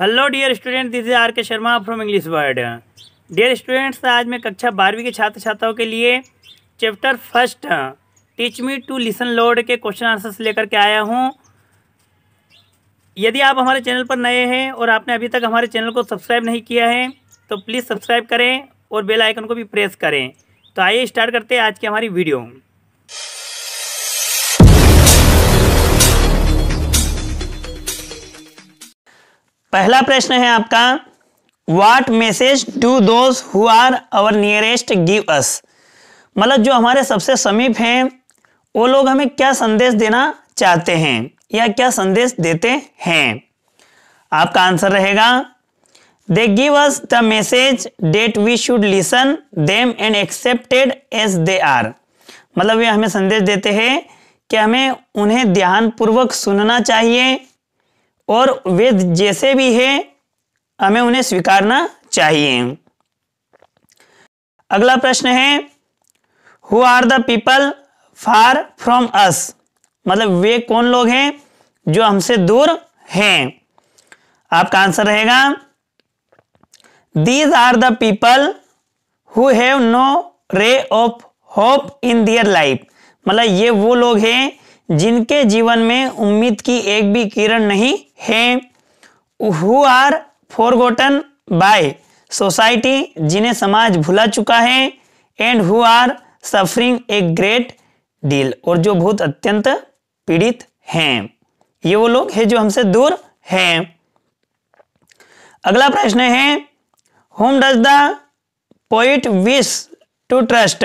hello dear student this is R K Sharma from English word dear students आज मैं कक्षा बारहवीं के छात्र छात्राओं के लिए chapter first teach me to listen Lord के क्वेश्चन आंसर्स लेकर के आया हूँ यदि आप हमारे चैनल पर नए हैं और आपने अभी तक हमारे चैनल को सब्सक्राइब नहीं किया है तो प्लीज़ सब्सक्राइब करें और बेलाइकन को भी प्रेस करें तो आइए स्टार्ट करते हैं आज की हमारी वीडियो पहला प्रश्न है आपका what message do those who are our nearest give us मतलब जो हमारे सबसे समीप हैं वो लोग हमें क्या संदेश देना चाहते हैं या क्या संदेश देते हैं आपका आंसर रहेगा they give us the message that we should listen them and accepted as they are मतलब ये हमें संदेश देते हैं कि हमें उन्हें ध्यानपूर्वक सुनना चाहिए और वे जैसे भी है हमें उन्हें स्वीकारना चाहिए अगला प्रश्न है who are the people far from us मतलब वे कौन लोग हैं जो हमसे दूर हैं आपका आंसर रहेगा these are the people who have no ray of hope in their life मतलब ये वो लोग हैं जिनके जीवन में उम्मीद की एक भी किरण नहीं है who are forgotten by society जिन्हें समाज भुला चुका है and who are suffering a great deal और जो बहुत अत्यंत पीड़ित हैं ये वो लोग हैं जो हमसे दूर हैं अगला प्रश्न है whom does the poet wish to trust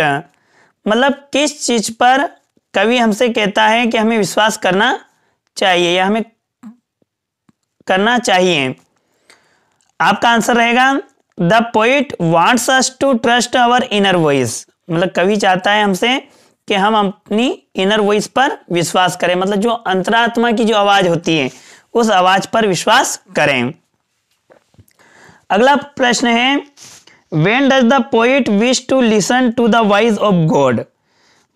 मतलब किस चीज पर कवि हमसे कहता है कि हमें विश्वास करना चाहिए या हमें करना चाहिए आपका आंसर रहेगा the poet wants us to trust our inner voice मतलब कवि चाहता है हमसे कि हम अपनी इनर वॉइस पर विश्वास करें मतलब जो अंतरात्मा की जो आवाज होती है उस आवाज पर विश्वास करें अगला प्रश्न है when does the poet wish to listen to the voice of God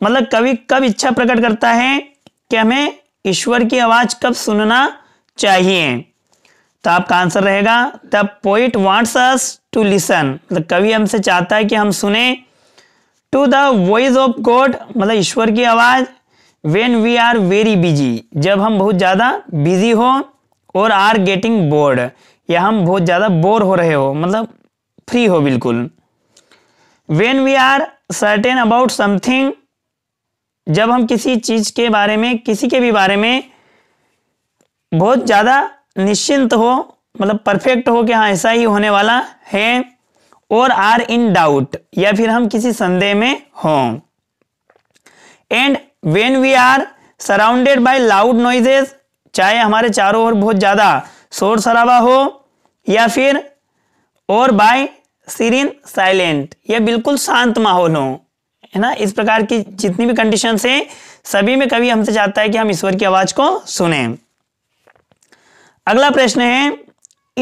मतलब कवि कब इच्छा प्रकट करता है कि हमें ईश्वर की आवाज कब सुनना चाहिए तो आपका आंसर रहेगा the poet wants us to listen मतलब कवि हमसे चाहता है कि हम सुने to the voice of God मतलब ईश्वर की आवाज़ when we are very busy जब हम बहुत ज़्यादा बिजी हो और आर गेटिंग बोर्ड या हम बहुत ज़्यादा बोर हो रहे हो मतलब फ्री हो बिल्कुल when we are certain about something जब हम किसी चीज के बारे में किसी के भी बारे में बहुत ज़्यादा निश्चिंत हो मतलब परफेक्ट हो कि हाँ ऐसा ही होने वाला है और आर इन डाउट या फिर हम किसी संदेह में हों and when we are surrounded by loud noises चाहे हमारे चारों ओर बहुत ज़्यादा शोर शराबा हो या फिर और बाय सीरिन साइलेंट या बिल्कुल शांत माहौल हो है ना इस प्रकार की जितनी भी कंडीशन है सभी में कभी हमसे चाहता है कि हम ईश्वर की आवाज को सुने अगला प्रश्न है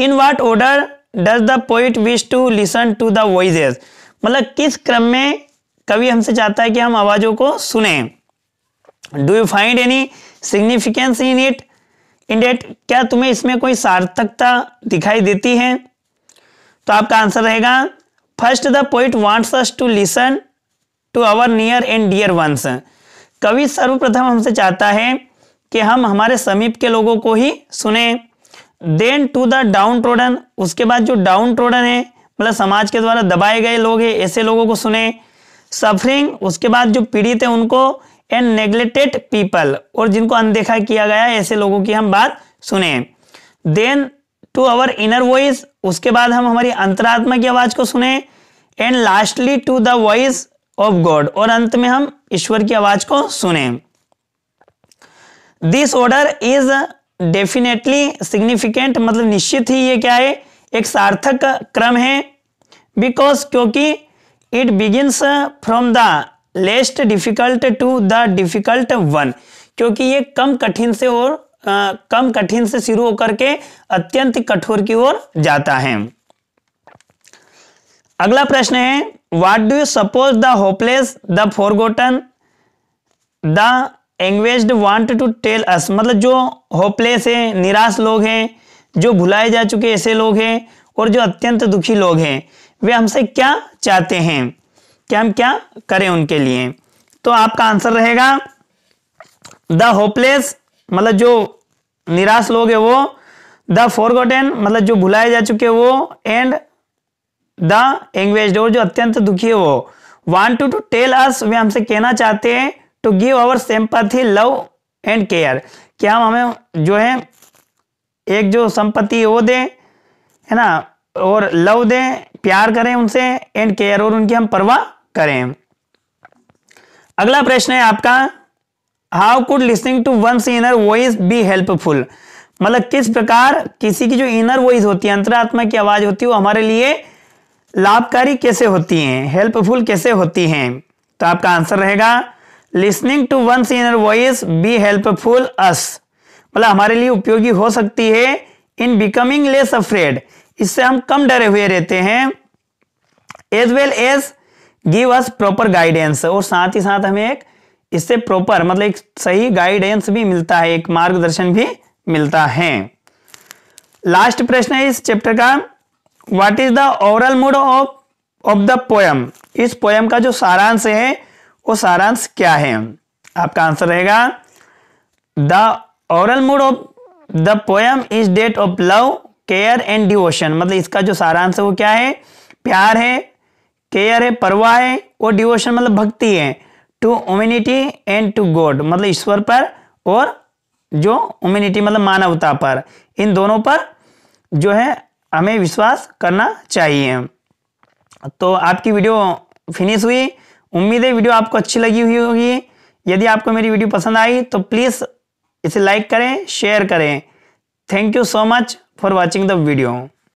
in what order does the poet wish to listen to the मतलब किस क्रम में कवि हमसे चाहता है कि हम आवाज़ों को सुने do you find any significance in it in that क्या तुम्हें इसमें कोई सार्थकता दिखाई देती है तो आपका आंसर रहेगा first the poet wants to listen to our near and dear ones कवि सर्वप्रथम हमसे चाहता है कि हम हमारे समीप के लोगों को ही सुने then to the downtrodden उसके बाद जो डाउन ट्रोडन है मतलब समाज के द्वारा दबाए गए लोग हैं ऐसे लोगों को सुने सफरिंग उसके बाद जो पीड़ित है उनको एंड नेग्लेक्टेड पीपल और जिनको अनदेखा किया गया ऐसे लोगों की हम बात सुने then to our inner voice उसके बाद हम हमारी अंतरात्मा की आवाज को सुने and lastly to the voice of God और अंत में हम ईश्वर की आवाज को सुने this order is definitely significant मतलब निश्चित ही ये क्या है एक सार्थक क्रम है बिकॉज क्योंकि it begins from the least difficult to the difficult one क्योंकि ये कम कठिन से और आ, कम कठिन से शुरू होकर के अत्यंत कठोर की ओर जाता है अगला प्रश्न है what do you suppose the hopeless the forgotten the engage want to tell us मतलब जो होपलेस है निराश लोग हैं जो भुलाए जा चुके ऐसे लोग हैं और जो अत्यंत दुखी लोग हैं वे हमसे क्या चाहते हैं कि हम क्या करें उनके लिए तो आपका आंसर रहेगा द होपलेस मतलब जो निराश लोग है वो द फोरगोटेन मतलब जो भुलाए जा चुके वो एंड द एंगेज और जो अत्यंत दुखी है वो टू टू टेल अस वे हमसे कहना चाहते हैं to give our sympathy love and care क्या हम हमें जो है एक जो संपत्ति वो दें है ना और लव दें प्यार करें उनसे एंड केयर और उनकी हम परवाह करें अगला प्रश्न है आपका how could listening to one inner voice be helpful मतलब किस प्रकार किसी की जो इनर वॉइस होती है अंतरात्मा की आवाज होती है वो हमारे लिए लाभकारी कैसे होती हैं हेल्पफुल कैसे होती हैं तो आपका आंसर रहेगा listening to one inner voice be helpful us मतलब हमारे लिए उपयोगी हो सकती है इन बिकमिंग लेस अफ्रेड इससे हम कम डरे हुए रहते हैं as well as give us proper guidance और साथ ही साथ हमें एक इससे प्रॉपर मतलब एक सही गाइडेंस भी मिलता है एक मार्गदर्शन भी मिलता है लास्ट प्रश्न है इस चैप्टर का what is the overall mood of of the poem इस पोयम का जो सारांश है वो सारांश क्या है आपका आंसर रहेगा the overall mood of the poem is that of love care and devotion मतलब इसका जो सारांश है वो क्या है प्यार है केयर है परवाह है और डिवोशन मतलब भक्ति है to humanity and to God मतलब ईश्वर पर और जो ह्यूमिनिटी मतलब मानवता पर इन दोनों पर जो है हमें विश्वास करना चाहिए तो आपकी वीडियो फिनिश हुई उम्मीद है वीडियो आपको अच्छी लगी हुई होगी यदि आपको मेरी वीडियो पसंद आई तो प्लीज़ इसे लाइक करें शेयर करें thank you so much for watching the video